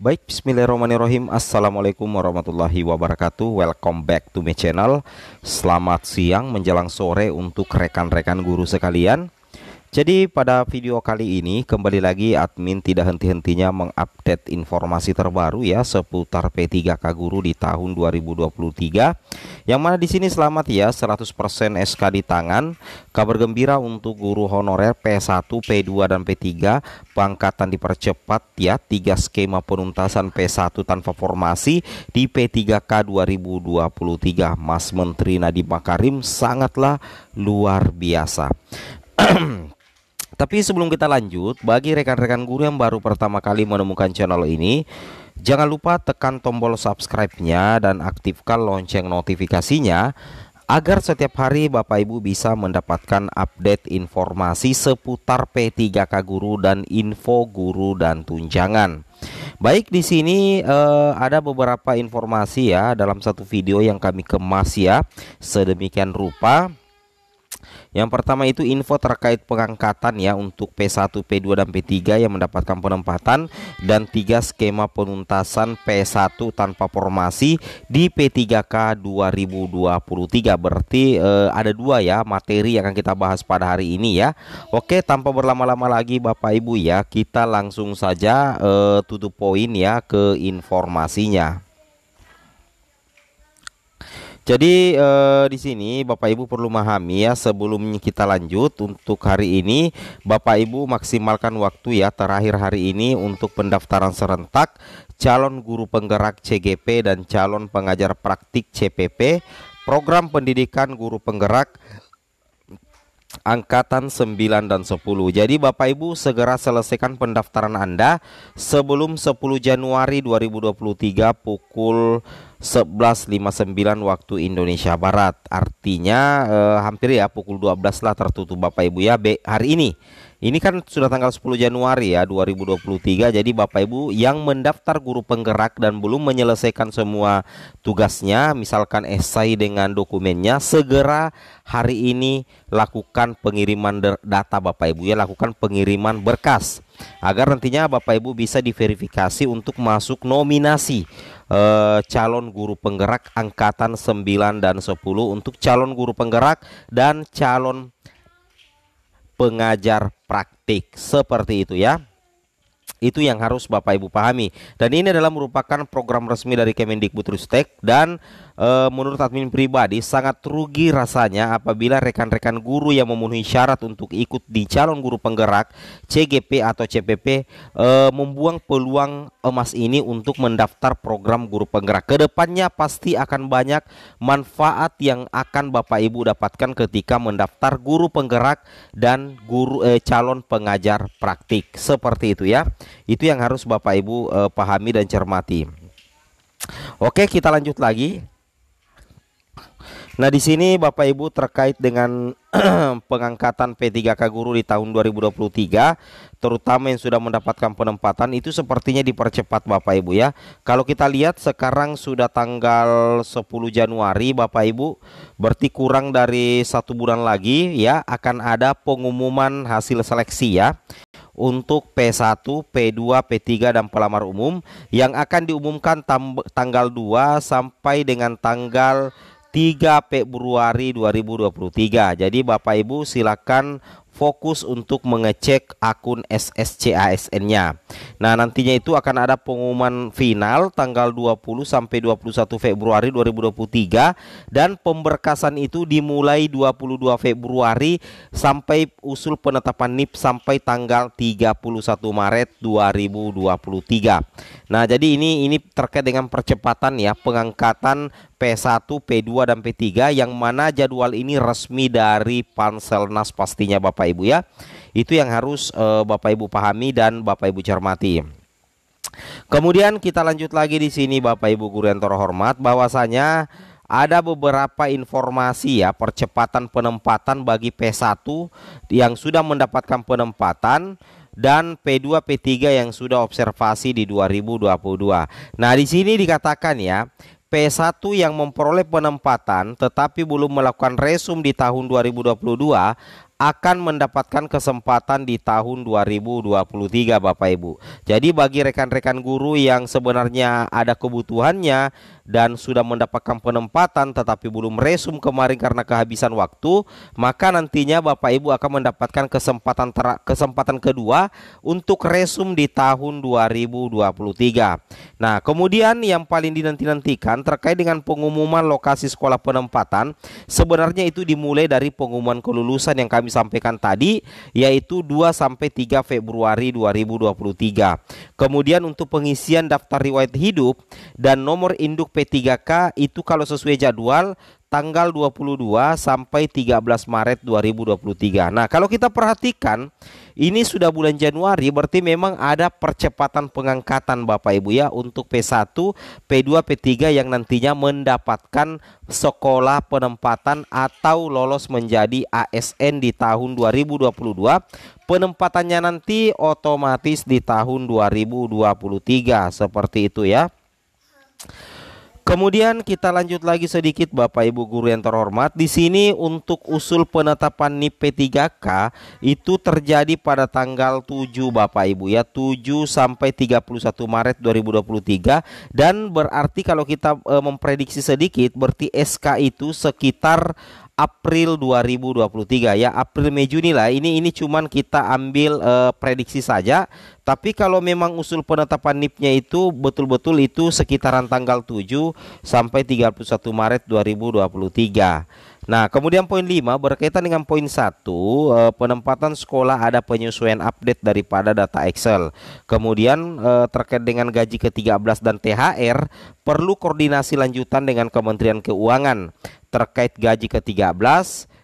Baik, bismillahirrahmanirrahim. Assalamualaikum warahmatullahi wabarakatuh. Welcome back to my channel. Selamat siang menjelang sore untuk rekan-rekan guru sekalian. Jadi pada video kali ini kembali lagi admin tidak henti-hentinya mengupdate informasi terbaru ya seputar P3K Guru di tahun 2023 yang mana di sini selamat ya 100% SK di tangan kabar gembira untuk guru honorer P1, P2 dan P3 pangkatan dipercepat ya tiga skema penuntasan P1 tanpa formasi di P3K 2023 Mas Menteri Nadiem Makarim sangatlah luar biasa Tapi sebelum kita lanjut, bagi rekan-rekan guru yang baru pertama kali menemukan channel ini, jangan lupa tekan tombol subscribe-nya dan aktifkan lonceng notifikasinya agar setiap hari Bapak Ibu bisa mendapatkan update informasi seputar P3K guru dan info guru dan tunjangan. Baik di sini eh, ada beberapa informasi ya dalam satu video yang kami kemas ya sedemikian rupa yang pertama itu info terkait pengangkatan ya untuk P1, P2 dan P3 yang mendapatkan penempatan dan tiga skema penuntasan P1 tanpa formasi di P3K 2023. Berarti eh, ada dua ya materi yang akan kita bahas pada hari ini ya. Oke, tanpa berlama-lama lagi Bapak Ibu ya, kita langsung saja eh, tutup poin ya ke informasinya. Jadi eh, di sini Bapak Ibu perlu memahami ya sebelum kita lanjut untuk hari ini Bapak Ibu maksimalkan waktu ya terakhir hari ini untuk pendaftaran serentak calon guru penggerak CGP dan calon pengajar praktik CPP program pendidikan guru penggerak angkatan 9 dan 10. Jadi Bapak Ibu segera selesaikan pendaftaran Anda sebelum 10 Januari 2023 pukul 11.59 waktu Indonesia Barat. Artinya eh, hampir ya pukul 12 lah tertutup Bapak Ibu ya hari ini. Ini kan sudah tanggal 10 Januari ya 2023 jadi Bapak Ibu yang mendaftar guru penggerak dan belum menyelesaikan semua tugasnya misalkan esai dengan dokumennya segera hari ini lakukan pengiriman data Bapak Ibu ya lakukan pengiriman berkas agar nantinya Bapak Ibu bisa diverifikasi untuk masuk nominasi eh, calon guru penggerak angkatan 9 dan 10 untuk calon guru penggerak dan calon pengajar praktik seperti itu ya itu yang harus Bapak Ibu pahami. Dan ini adalah merupakan program resmi dari Kemendikbudristek dan e, menurut admin pribadi sangat rugi rasanya apabila rekan-rekan guru yang memenuhi syarat untuk ikut di calon guru penggerak CGP atau CPP e, eh, membuang peluang emas ini untuk mendaftar program guru penggerak. Kedepannya pasti akan banyak manfaat yang akan Bapak Ibu dapatkan ketika mendaftar guru penggerak dan guru e, calon pengajar praktik seperti itu ya. Itu yang harus Bapak Ibu uh, pahami dan cermati. Oke, kita lanjut lagi. Nah, di sini Bapak Ibu terkait dengan pengangkatan P3K guru di tahun 2023, terutama yang sudah mendapatkan penempatan itu sepertinya dipercepat Bapak Ibu ya. Kalau kita lihat sekarang sudah tanggal 10 Januari Bapak Ibu, berarti kurang dari satu bulan lagi ya akan ada pengumuman hasil seleksi ya untuk P1, P2, P3 dan pelamar umum yang akan diumumkan tanggal 2 sampai dengan tanggal 3 Februari 2023. Jadi Bapak Ibu silakan fokus untuk mengecek akun SSCASN-nya. Nah, nantinya itu akan ada pengumuman final tanggal 20 sampai 21 Februari 2023 dan pemberkasan itu dimulai 22 Februari sampai usul penetapan NIP sampai tanggal 31 Maret 2023. Nah, jadi ini ini terkait dengan percepatan ya pengangkatan P1, P2, dan P3 yang mana jadwal ini resmi dari Panselnas pastinya Bapak Ibu ya. Itu yang harus uh, Bapak Ibu pahami dan Bapak Ibu cermati. Kemudian kita lanjut lagi di sini Bapak Ibu guru yang terhormat bahwasanya ada beberapa informasi ya percepatan penempatan bagi P1 yang sudah mendapatkan penempatan dan P2 P3 yang sudah observasi di 2022. Nah, di sini dikatakan ya, P1 yang memperoleh penempatan tetapi belum melakukan resum di tahun 2022 akan mendapatkan kesempatan di tahun 2023 Bapak Ibu. Jadi bagi rekan-rekan guru yang sebenarnya ada kebutuhannya dan sudah mendapatkan penempatan tetapi belum resum kemarin karena kehabisan waktu, maka nantinya Bapak Ibu akan mendapatkan kesempatan kesempatan kedua untuk resum di tahun 2023. Nah, kemudian yang paling dinanti-nantikan terkait dengan pengumuman lokasi sekolah penempatan, sebenarnya itu dimulai dari pengumuman kelulusan yang kami kami sampaikan tadi yaitu 2 sampai 3 Februari 2023. Kemudian untuk pengisian daftar riwayat hidup dan nomor induk P3K itu kalau sesuai jadwal tanggal 22 sampai 13 Maret 2023. Nah, kalau kita perhatikan ini sudah bulan Januari berarti memang ada percepatan pengangkatan Bapak Ibu ya untuk P1, P2, P3 yang nantinya mendapatkan sekolah penempatan atau lolos menjadi ASN di tahun 2022. Penempatannya nanti otomatis di tahun 2023 seperti itu ya. Kemudian kita lanjut lagi sedikit Bapak Ibu guru yang terhormat. Di sini untuk usul penetapan NIP P3K itu terjadi pada tanggal 7 Bapak Ibu ya, 7 sampai 31 Maret 2023 dan berarti kalau kita e, memprediksi sedikit berarti SK itu sekitar April 2023 ya April Mei Juni lah ini ini cuman kita ambil uh, prediksi saja tapi kalau memang usul penetapan NIP-nya itu betul-betul itu sekitaran tanggal 7 sampai 31 Maret 2023 Nah, kemudian poin 5 berkaitan dengan poin 1 eh, penempatan sekolah ada penyesuaian update daripada data Excel. Kemudian eh, terkait dengan gaji ke-13 dan THR perlu koordinasi lanjutan dengan Kementerian Keuangan terkait gaji ke-13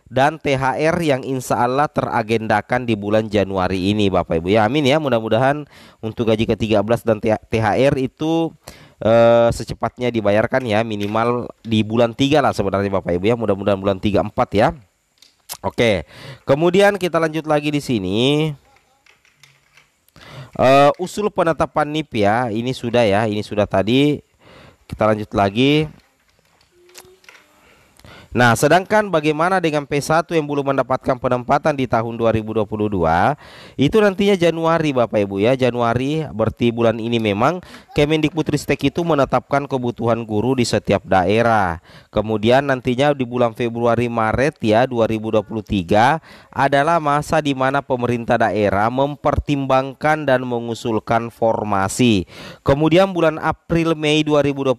dan THR yang insya Allah teragendakan di bulan Januari ini Bapak Ibu ya amin ya mudah-mudahan untuk gaji ke-13 dan THR itu uh, secepatnya dibayarkan ya minimal di bulan 3 lah sebenarnya Bapak Ibu ya mudah-mudahan bulan 3 4 ya. Oke. Kemudian kita lanjut lagi di sini. Uh, usul penetapan NIP ya, ini sudah ya, ini sudah tadi. Kita lanjut lagi. Nah, sedangkan bagaimana dengan P1 yang belum mendapatkan penempatan di tahun 2022 itu nantinya Januari Bapak Ibu ya. Januari berarti bulan ini memang Kemendikbudristek itu menetapkan kebutuhan guru di setiap daerah. Kemudian nantinya di bulan Februari Maret ya 2023 adalah masa di mana pemerintah daerah mempertimbangkan dan mengusulkan formasi. Kemudian bulan April Mei 2023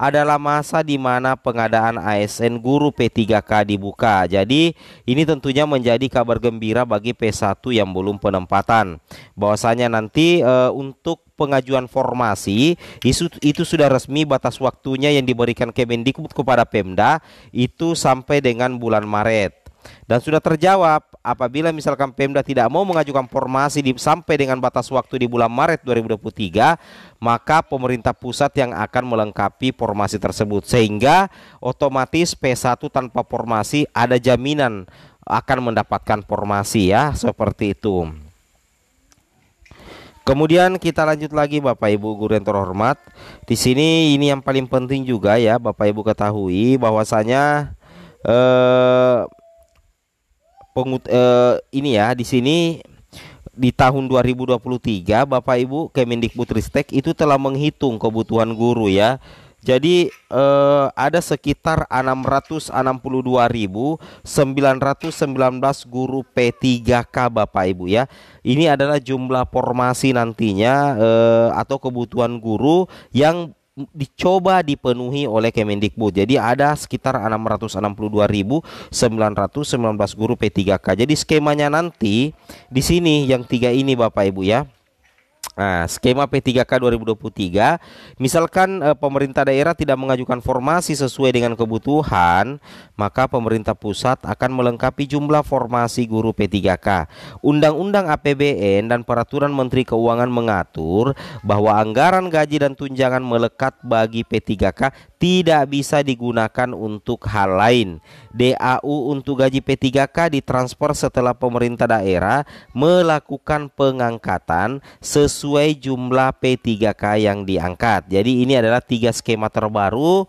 adalah masa di mana pengadaan AS ASN Guru P3K dibuka. Jadi ini tentunya menjadi kabar gembira bagi P1 yang belum penempatan. Bahwasanya nanti e, untuk pengajuan formasi isu itu sudah resmi batas waktunya yang diberikan Kemendikbud kepada Pemda itu sampai dengan bulan Maret dan sudah terjawab apabila misalkan Pemda tidak mau mengajukan formasi di, sampai dengan batas waktu di bulan Maret 2023 maka pemerintah pusat yang akan melengkapi formasi tersebut sehingga otomatis P1 tanpa formasi ada jaminan akan mendapatkan formasi ya seperti itu. Kemudian kita lanjut lagi Bapak Ibu guru yang terhormat. Di sini ini yang paling penting juga ya Bapak Ibu ketahui bahwasanya eh pengut uh, ini ya di sini di tahun 2023 Bapak Ibu Kemendikbudristek itu telah menghitung kebutuhan guru ya. Jadi eh, ada sekitar 662.919 guru P3K Bapak Ibu ya. Ini adalah jumlah formasi nantinya eh, atau kebutuhan guru yang dicoba dipenuhi oleh Kemendikbud. Jadi ada sekitar 662.919 guru P3K. Jadi skemanya nanti di sini yang tiga ini Bapak Ibu ya. Nah, skema P3K 2023, misalkan e, pemerintah daerah tidak mengajukan formasi sesuai dengan kebutuhan, maka pemerintah pusat akan melengkapi jumlah formasi guru P3K. Undang-undang APBN dan peraturan Menteri Keuangan mengatur bahwa anggaran gaji dan tunjangan melekat bagi P3K tidak bisa digunakan untuk hal lain. DAU untuk gaji P3K ditransfer setelah pemerintah daerah melakukan pengangkatan sesuai jumlah P3K yang diangkat. Jadi ini adalah tiga skema terbaru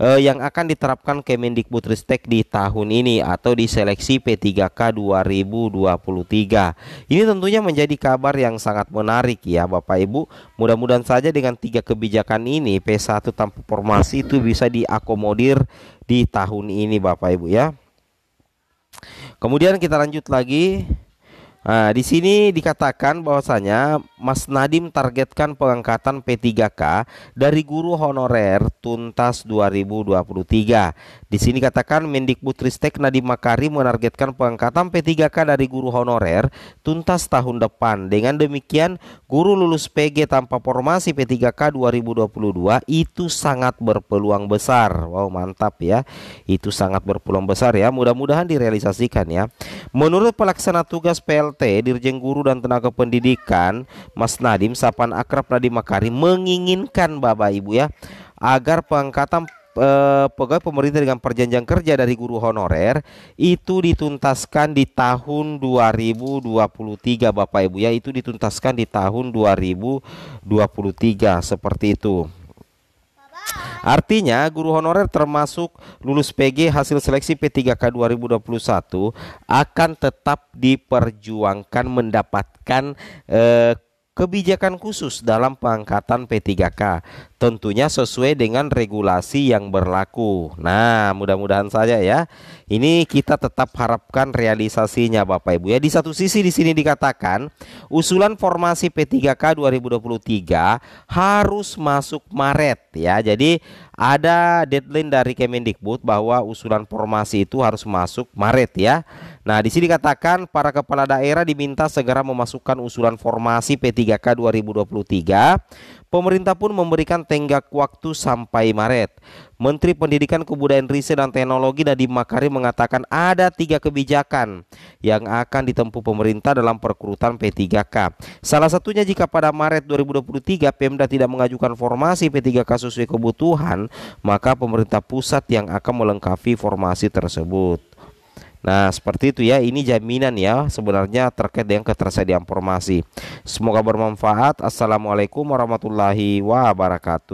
eh, yang akan diterapkan Kemendikbudristek di tahun ini atau di seleksi P3K 2023. Ini tentunya menjadi kabar yang sangat menarik ya Bapak Ibu. Mudah-mudahan saja dengan tiga kebijakan ini P1 tanpa formasi itu bisa diakomodir di tahun ini Bapak Ibu ya. Kemudian kita lanjut lagi Nah, di sini dikatakan bahwasanya Mas Nadim targetkan pengangkatan P3K dari guru honorer tuntas 2023. Di sini katakan Mendikbudristek Nadiem Makarim menargetkan pengangkatan P3K dari guru honorer tuntas tahun depan. Dengan demikian, guru lulus PG tanpa formasi P3K 2022 itu sangat berpeluang besar. Wow, mantap ya. Itu sangat berpeluang besar ya. Mudah-mudahan direalisasikan ya. Menurut pelaksana tugas PLT DPRT, Dirjen Guru dan Tenaga Pendidikan, Mas Nadim Sapan Akrab nadim makari menginginkan Bapak Ibu ya agar pengangkatan eh, pegawai pemerintah dengan perjanjian kerja dari guru honorer itu dituntaskan di tahun 2023 Bapak Ibu ya itu dituntaskan di tahun 2023 seperti itu. Artinya guru honorer termasuk lulus PG hasil seleksi P3K 2021 akan tetap diperjuangkan mendapatkan eh, kebijakan khusus dalam pengangkatan P3K tentunya sesuai dengan regulasi yang berlaku. Nah, mudah-mudahan saja ya. Ini kita tetap harapkan realisasinya Bapak Ibu ya. Di satu sisi di sini dikatakan usulan formasi P3K 2023 harus masuk Maret Gitu ya. Jadi ada deadline dari Kemendikbud bahwa usulan formasi itu harus masuk Maret ya. Nah, di sini dikatakan para kepala daerah diminta segera memasukkan usulan formasi P3K 2023 Pemerintah pun memberikan tenggak waktu sampai Maret. Menteri Pendidikan Kebudayaan Riset dan Teknologi Nadiem Makarim mengatakan ada tiga kebijakan yang akan ditempuh pemerintah dalam perkurutan P3K. Salah satunya jika pada Maret 2023 Pemda tidak mengajukan formasi P3K sesuai kebutuhan, maka pemerintah pusat yang akan melengkapi formasi tersebut. Nah, seperti itu ya. Ini jaminan ya sebenarnya terkait dengan ketersediaan informasi. Semoga bermanfaat. Assalamualaikum warahmatullahi wabarakatuh.